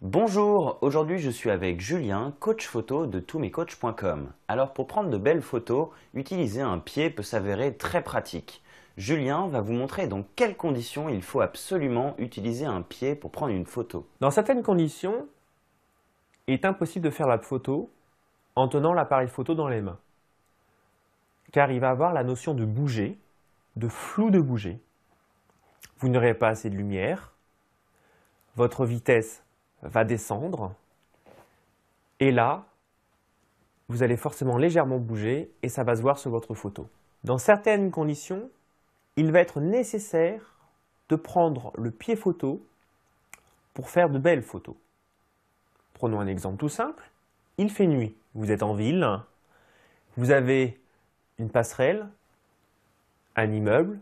Bonjour, aujourd'hui je suis avec Julien, coach photo de tousmescoaches.com. Alors pour prendre de belles photos, utiliser un pied peut s'avérer très pratique. Julien va vous montrer dans quelles conditions il faut absolument utiliser un pied pour prendre une photo. Dans certaines conditions, il est impossible de faire la photo en tenant l'appareil photo dans les mains. Car il va avoir la notion de bouger, de flou de bouger. Vous n'aurez pas assez de lumière, votre vitesse va descendre. Et là, vous allez forcément légèrement bouger et ça va se voir sur votre photo. Dans certaines conditions, il va être nécessaire de prendre le pied photo pour faire de belles photos. Prenons un exemple tout simple. Il fait nuit, vous êtes en ville, vous avez une passerelle, un immeuble,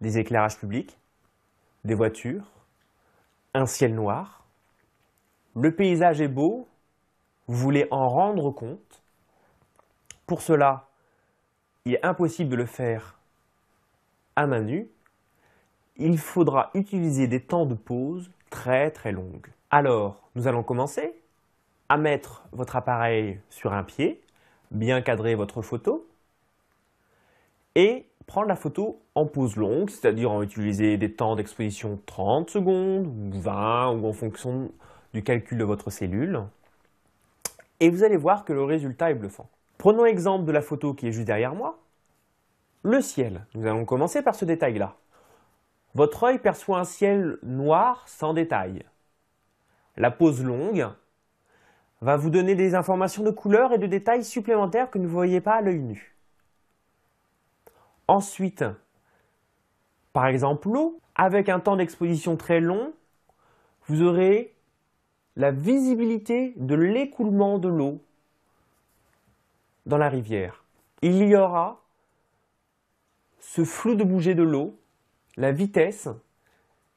des éclairages publics, des voitures, un ciel noir, le paysage est beau, vous voulez en rendre compte. Pour cela, il est impossible de le faire à main nue. Il faudra utiliser des temps de pause très très longs. Alors, nous allons commencer à mettre votre appareil sur un pied, bien cadrer votre photo et prendre la photo en pause longue, c'est-à-dire en utiliser des temps d'exposition 30 secondes, 20 ou en fonction du calcul de votre cellule. Et vous allez voir que le résultat est bluffant. Prenons l'exemple de la photo qui est juste derrière moi. Le ciel. Nous allons commencer par ce détail-là. Votre œil perçoit un ciel noir sans détail. La pose longue va vous donner des informations de couleur et de détails supplémentaires que vous ne voyez pas à l'œil nu. Ensuite, par exemple l'eau, avec un temps d'exposition très long, vous aurez la visibilité de l'écoulement de l'eau dans la rivière. Il y aura ce flou de bouger de l'eau, la vitesse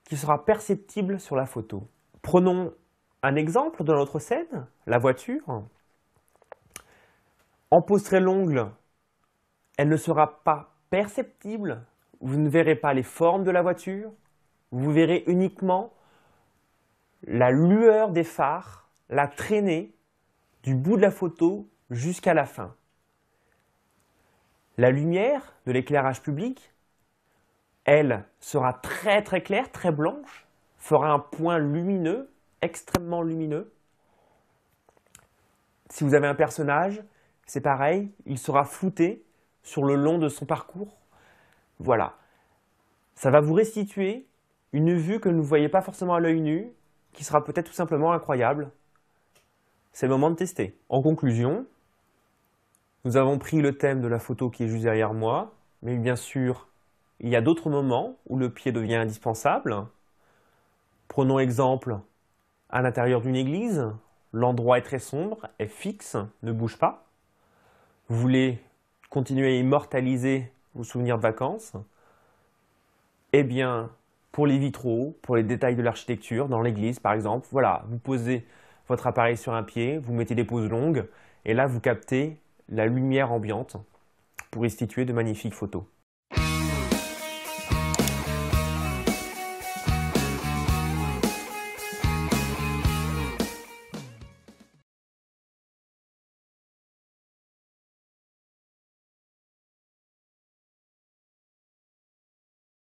qui sera perceptible sur la photo. Prenons un exemple de notre scène, la voiture. En posterait l'ongle, elle ne sera pas perceptible. Vous ne verrez pas les formes de la voiture. Vous verrez uniquement la lueur des phares, la traînée du bout de la photo jusqu'à la fin. La lumière de l'éclairage public, elle sera très très claire, très blanche, fera un point lumineux, extrêmement lumineux. Si vous avez un personnage, c'est pareil, il sera flouté sur le long de son parcours. Voilà. Ça va vous restituer une vue que vous ne voyez pas forcément à l'œil nu, qui sera peut-être tout simplement incroyable. C'est le moment de tester. En conclusion, nous avons pris le thème de la photo qui est juste derrière moi, mais bien sûr, il y a d'autres moments où le pied devient indispensable. Prenons exemple à l'intérieur d'une église, l'endroit est très sombre, est fixe, ne bouge pas. Vous voulez continuer à immortaliser vos souvenirs de vacances Eh bien, pour les vitraux, pour les détails de l'architecture, dans l'église par exemple. Voilà, vous posez votre appareil sur un pied, vous mettez des poses longues, et là vous captez la lumière ambiante pour instituer de magnifiques photos.